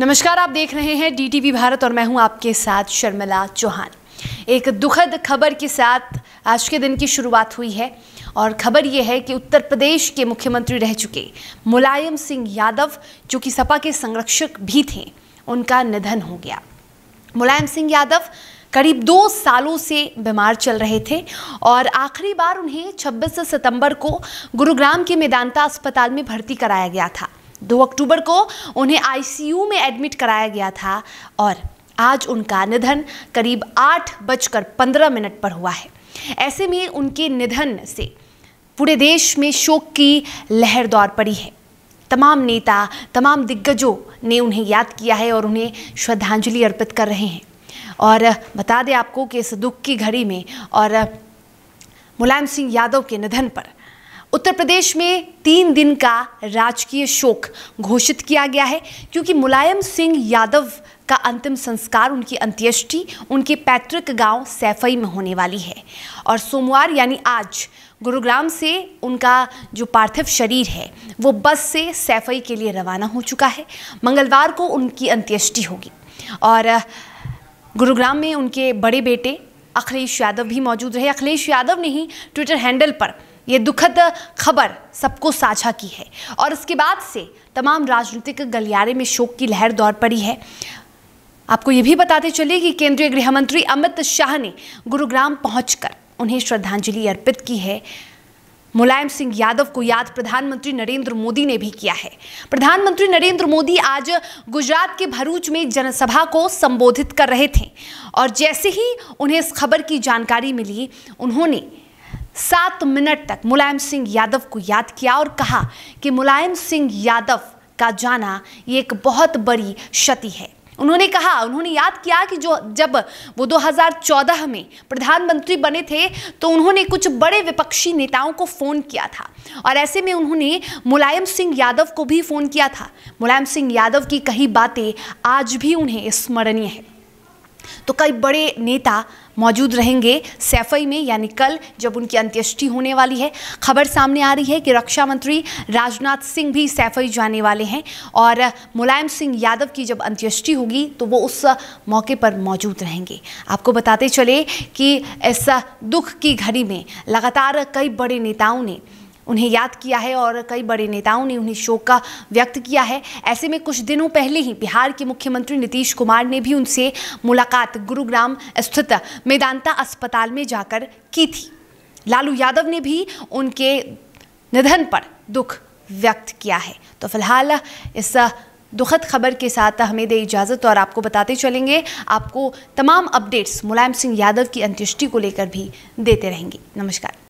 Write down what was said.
नमस्कार आप देख रहे हैं डीटीवी भारत और मैं हूं आपके साथ शर्मिला चौहान एक दुखद खबर के साथ आज के दिन की शुरुआत हुई है और खबर यह है कि उत्तर प्रदेश के मुख्यमंत्री रह चुके मुलायम सिंह यादव जो कि सपा के संरक्षक भी थे उनका निधन हो गया मुलायम सिंह यादव करीब दो सालों से बीमार चल रहे थे और आखिरी बार उन्हें 26 सितंबर को गुरुग्राम के मेदांता अस्पताल में भर्ती कराया गया था दो अक्टूबर को उन्हें आईसीयू में एडमिट कराया गया था और आज उनका निधन करीब आठ बजकर पंद्रह मिनट पर हुआ है ऐसे में उनके निधन से पूरे देश में शोक की लहर दौर पड़ी है तमाम नेता तमाम दिग्गजों ने उन्हें याद किया है और उन्हें श्रद्धांजलि अर्पित कर रहे हैं और बता दें आपको कि इस दुख की घड़ी में और मुलायम सिंह यादव के निधन पर उत्तर प्रदेश में तीन दिन का राजकीय शोक घोषित किया गया है क्योंकि मुलायम सिंह यादव का अंतिम संस्कार उनकी अंत्येष्टि उनके पैतृक गांव सैफई में होने वाली है और सोमवार यानी आज गुरुग्राम से उनका जो पार्थिव शरीर है वो बस से सैफई के लिए रवाना हो चुका है मंगलवार को उनकी अंत्येष्टि होगी और गुरुग्राम में उनके बड़े बेटे अखिलेश यादव भी मौजूद रहे अखिलेश यादव ने ही ट्विटर हैंडल पर ये दुखद खबर सबको साझा की है और इसके बाद से तमाम राजनीतिक गलियारे में शोक की लहर दौड़ पड़ी है आपको ये भी बताते चलिए कि केंद्रीय गृह मंत्री अमित शाह ने गुरुग्राम पहुंचकर उन्हें श्रद्धांजलि अर्पित की है मुलायम सिंह यादव को याद प्रधानमंत्री नरेंद्र मोदी ने भी किया है प्रधानमंत्री नरेंद्र मोदी आज गुजरात के भरूच में जनसभा को संबोधित कर रहे थे और जैसे ही उन्हें इस खबर की जानकारी मिली उन्होंने सात मिनट तक मुलायम सिंह यादव को याद किया और कहा कि मुलायम सिंह यादव का जाना ये एक बहुत बड़ी क्षति है उन्होंने कहा उन्होंने याद किया कि जो जब वो 2014 में प्रधानमंत्री बने थे तो उन्होंने कुछ बड़े विपक्षी नेताओं को फ़ोन किया था और ऐसे में उन्होंने मुलायम सिंह यादव को भी फ़ोन किया था मुलायम सिंह यादव की कही बातें आज भी उन्हें स्मरणीय है तो कई बड़े नेता मौजूद रहेंगे सैफई में यानी कल जब उनकी अंत्येष्टि होने वाली है खबर सामने आ रही है कि रक्षा मंत्री राजनाथ सिंह भी सैफई जाने वाले हैं और मुलायम सिंह यादव की जब अंत्येष्टि होगी तो वो उस मौके पर मौजूद रहेंगे आपको बताते चले कि इस दुख की घड़ी में लगातार कई बड़े नेताओं ने उन्हें याद किया है और कई बड़े नेताओं ने उन्हें शोक का व्यक्त किया है ऐसे में कुछ दिनों पहले ही बिहार के मुख्यमंत्री नीतीश कुमार ने भी उनसे मुलाकात गुरुग्राम स्थित मेदांता अस्पताल में जाकर की थी लालू यादव ने भी उनके निधन पर दुख व्यक्त किया है तो फिलहाल इस दुखद खबर के साथ हमें दे इजाज़त और आपको बताते चलेंगे आपको तमाम अपडेट्स मुलायम सिंह यादव की अंत्येष्टि को लेकर भी देते रहेंगे नमस्कार